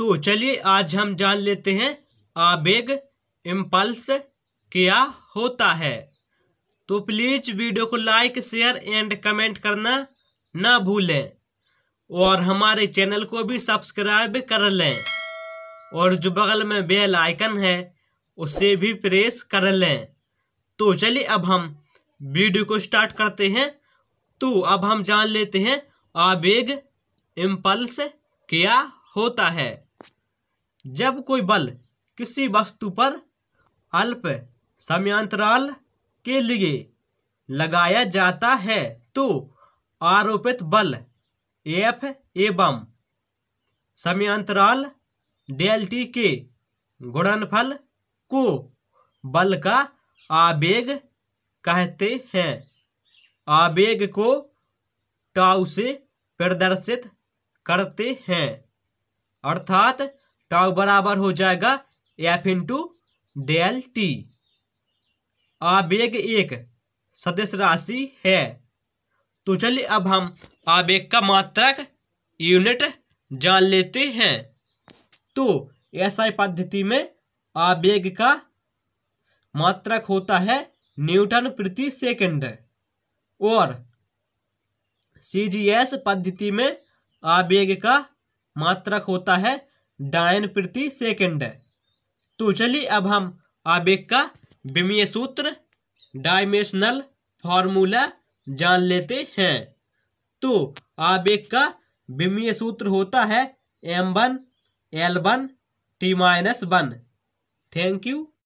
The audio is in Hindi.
तो चलिए आज हम जान लेते हैं आवेग इम्पल्स क्या होता है तो प्लीज़ वीडियो को लाइक शेयर एंड कमेंट करना ना भूलें और हमारे चैनल को भी सब्सक्राइब कर लें और जो बगल में बेल आइकन है उसे भी प्रेस कर लें तो चलिए अब हम वीडियो को स्टार्ट करते हैं तो अब हम जान लेते हैं आवेग इम्पल्स क्या होता है जब कोई बल किसी वस्तु पर अल्प समयांतराल के लिए लगाया जाता है तो आरोपित बल एफ एवं समयांतराल डेल्टी के गुणनफल को बल का आवेग कहते हैं आवेग को टाउ से प्रदर्शित करते हैं अर्थात टॉक बराबर हो जाएगा एफ इंटू डेल टी आवेग एक सदस्य राशि है तो चलिए अब हम आवेग का मात्रक यूनिट जान लेते हैं तो ऐसा पद्धति में आवेग का मात्रक होता है न्यूटन प्रति सेकंड और सी जी एस पद्धति में आवेग का मात्रक होता है डायन प्रति सेकंड है तो चलिए अब हम आवेग का विमीय सूत्र डायमेंशनल फॉर्मूला जान लेते हैं तो आवेग का विमीय सूत्र होता है M one L one T minus one thank you